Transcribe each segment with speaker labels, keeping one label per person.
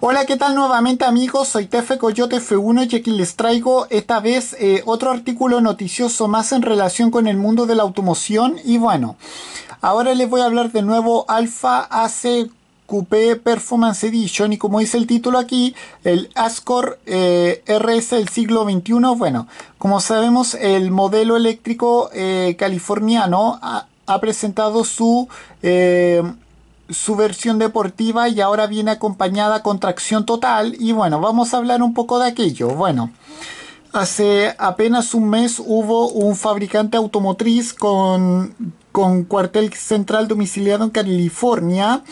Speaker 1: Hola, ¿qué tal nuevamente amigos? Soy Tefe Coyote F1 y aquí les traigo esta vez eh, otro artículo noticioso más en relación con el mundo de la automoción y bueno, ahora les voy a hablar de nuevo Alfa AC Coupé Performance Edition y como dice el título aquí, el Ascor eh, RS del siglo XXI, bueno, como sabemos el modelo eléctrico eh, californiano ha, presentado su su versión deportiva y ahora viene acompañada con tracción total y bueno, vamos a hablar un poco de aquello. Bueno, hace apenas un mes hubo un fabricante automotriz con, cuartel central domiciliado en California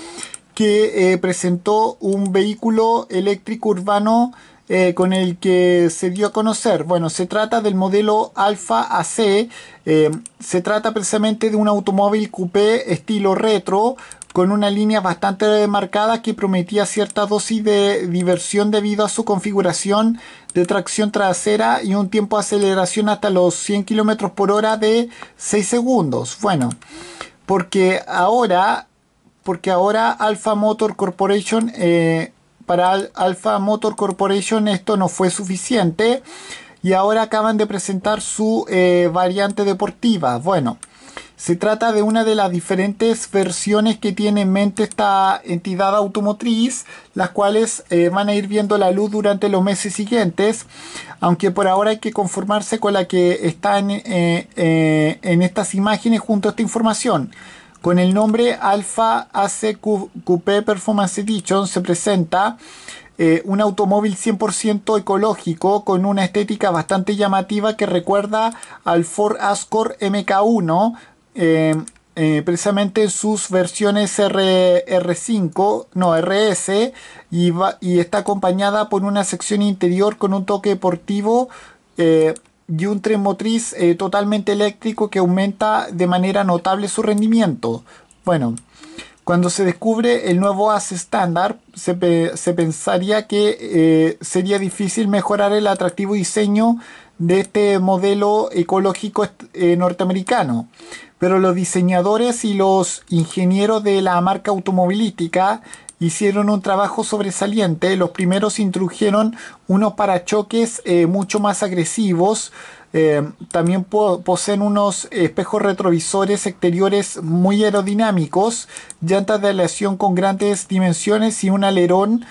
Speaker 1: que eh, presentó un vehículo eléctrico urbano eh, con el que se dio a conocer. Bueno, se trata del modelo Alfa AC. Eh, se trata precisamente de un automóvil coupé estilo retro con una línea bastante marcada que prometía cierta dosis de diversión debido a su configuración de tracción trasera y un tiempo de aceleración hasta los 100 km por hora de 6 segundos. Bueno, porque ahora, porque ahora Alpha Motor Corporation, eh, para Alpha Motor Corporation esto no fue suficiente y ahora acaban de presentar su eh, variante deportiva. Bueno. Se trata de una de las diferentes versiones que tiene en mente esta entidad automotriz, las cuales eh, van a ir viendo la luz durante los meses siguientes, aunque por ahora hay que conformarse con la que está en, eh, eh, estas imágenes junto a esta información. Con el nombre Alfa AC Coupé Performance Edition se presenta un automóvil 100% ecológico con una estética bastante llamativa que recuerda al Ford Ascor MK1 Em, eh, precisamente sus versiones R, 5 no, RS, y, está acompañada por una sección interior con un toque deportivo eh, y un tren motriz eh, totalmente eléctrico que aumenta de manera notable su rendimiento. Bueno, cuando se descubre el nuevo ACE estándar, se, pensaría que eh, sería difícil mejorar el atractivo diseño de este modelo ecológico eh, norteamericano. Pero los diseñadores y los ingenieros de la marca automovilística hicieron un trabajo sobresaliente. Los primeros introdujeron unos parachoques eh, mucho más agresivos eh, también poseen unos espejos retrovisores exteriores muy aerodinámicos, llantas de aleación con grandes dimensiones y un alerón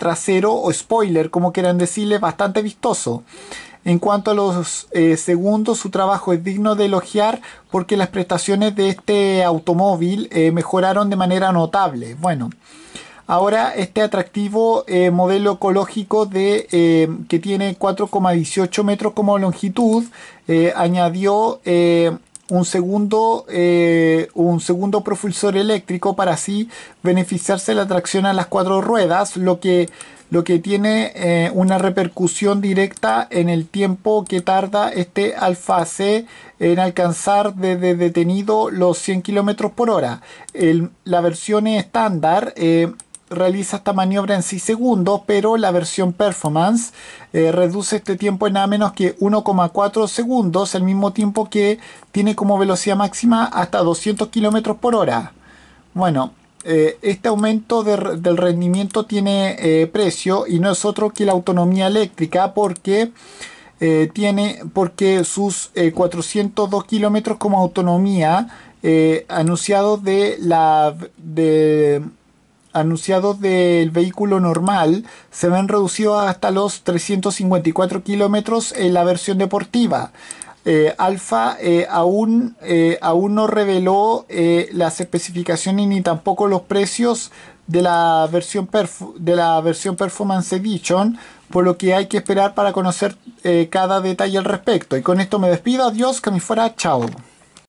Speaker 1: trasero o spoiler, como quieran decirle, bastante vistoso. En cuanto a los eh, segundos, su trabajo es digno de elogiar porque las prestaciones de este automóvil eh, mejoraron de manera notable. Bueno, Ahora este atractivo eh, modelo ecológico de, eh, que tiene 4,18 metros como longitud eh, añadió un segundo, un segundo propulsor eléctrico para así beneficiarse de la tracción a las cuatro ruedas, lo que, lo que tiene una repercusión directa en el tiempo que tarda este Alfa C en alcanzar desde detenido los 100 km por hora. la versión estándar realiza esta maniobra en 6 segundos, pero la versión performance eh, reduce este tiempo en nada menos que 1,4 segundos, al mismo tiempo que tiene como velocidad máxima hasta 200 km por hora. Bueno, eh, este aumento del rendimiento tiene eh, precio y no es otro que la autonomía eléctrica porque... tiene porque sus 402 kilómetros como autonomía Anunciado de la de anunciados del vehículo normal se ven reducidos hasta los 354 kilómetros en la versión deportiva. Eh, Alfa eh, aún, eh, aún, no reveló las especificaciones ni tampoco los precios de la, versión de la versión Performance Edition, por lo que hay que esperar para conocer cada detalle al respecto. Y con esto me despido, adiós, que me fuera, chao.